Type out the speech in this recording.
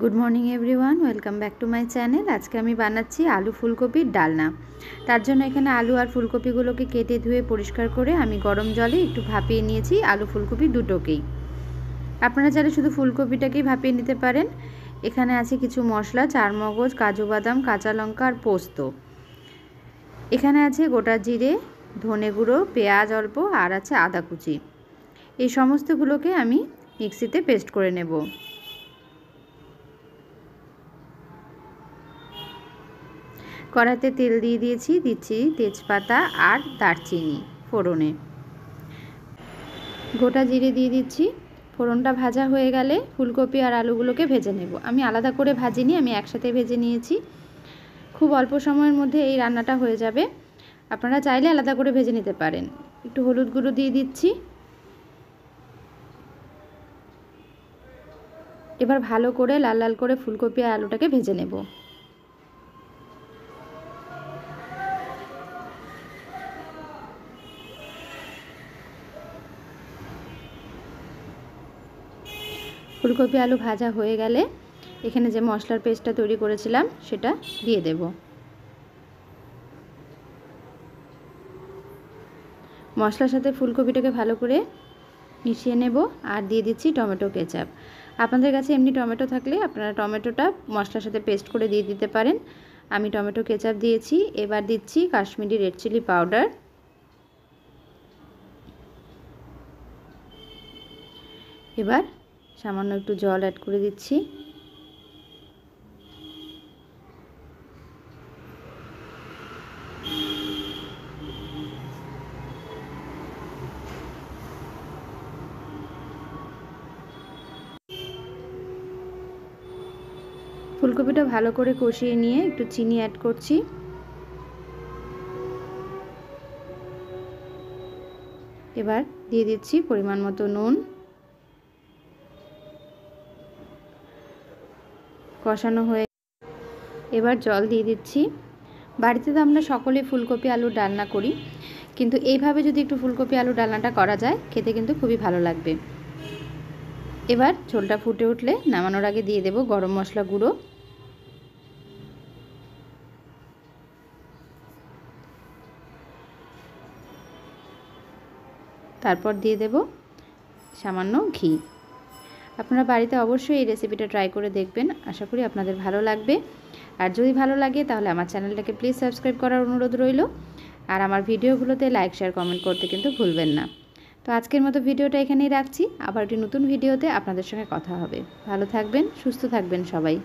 good morning everyone welcome back to my channel আজকে আমি বানাচ্ছি আলু ফুলকপির ডালনা তার জন্য এখানে আলু আর ফুলকপিগুলোকে কেটে ধুয়ে পরিষ্কার করে আমি গরম জলে একটু ভাপিয়ে নিয়েছি আলু ফুলকপি দুটোকেই আপনারা চাইলে শুধু ফুলকপিটাকেই ভাপিয়ে নিতে পারেন এখানে আছে কিছু মশলা চারমগজ কাজু বাদাম কাঁচা লঙ্কা আর পোস্ত এখানে আছে গোটা জিরে ধনে গুঁড়ো পেঁয়াজ অল্প আর আছে আদা কুচি এই সমস্তগুলোকে আমি মিক্সিতে পেস্ট করে নেবো কড়াতে তেল দিয়ে দিয়েছি দিচ্ছি তেজপাতা আর দারচিনি ফোড়নে গোটা জিরে দিয়ে দিচ্ছি ফোড়নটা ভাজা হয়ে গেলে ফুলকপি আর আলুগুলোকে ভেজে নেব আমি আলাদা করে ভাজিনি আমি একসাথে ভেজে নিয়েছি খুব অল্প সময়ের মধ্যে এই রান্নাটা হয়ে যাবে আপনারা চাইলে আলাদা করে ভেজে নিতে পারেন একটু হলুদ গুঁড়ো দিয়ে দিচ্ছি এবার ভালো করে লাল লাল করে ফুলকপি আর আলুটাকে ভেজে নেব ফুলকপি আলু ভাজা হয়ে গেলে এখানে যে মশলার পেস্টটা তৈরি করেছিলাম সেটা দিয়ে দেব মশলার সাথে ফুলকপিটাকে ভালো করে মিশিয়ে নেব আর দিয়ে দিচ্ছি টমেটো কেচাপ আপনাদের কাছে এমনি টমেটো থাকলে আপনারা টমেটোটা মশলার সাথে পেস্ট করে দিয়ে দিতে পারেন আমি টমেটো কেচাপ দিয়েছি এবার দিচ্ছি কাশ্মীরি রেড চিলি পাউডার এবার সামান্য একটু জল অ্যাড করে দিচ্ছি ফুলকপিটা ভালো করে কষিয়ে নিয়ে একটু চিনি অ্যাড করছি এবার দিয়ে দিচ্ছি পরিমাণ মতো নুন কষানো হয়ে এবার জল দিয়ে দিচ্ছি বাড়িতে তো আমরা সকলে ফুলকপি আলু ডালনা করি কিন্তু এইভাবে যদি একটু ফুলকপি আলু ডালনাটা করা যায় খেতে কিন্তু খুবই ভালো লাগবে এবার ঝোলটা ফুটে উঠলে নামানোর আগে দিয়ে দেব গরম মশলা গুঁড়ো তারপর দিয়ে দেব সামান্য ঘি আপনারা বাড়িতে অবশ্যই এই রেসিপিটা ট্রাই করে দেখবেন আশা করি আপনাদের ভালো লাগবে আর যদি ভালো লাগে তাহলে আমার চ্যানেলটাকে প্লিজ সাবস্ক্রাইব করার অনুরোধ রইল আর আমার ভিডিওগুলোতে লাইক শেয়ার কমেন্ট করতে কিন্তু ভুলবেন না তো আজকের মতো ভিডিওটা এখানেই রাখছি আবার একটি নতুন ভিডিওতে আপনাদের সঙ্গে কথা হবে ভালো থাকবেন সুস্থ থাকবেন সবাই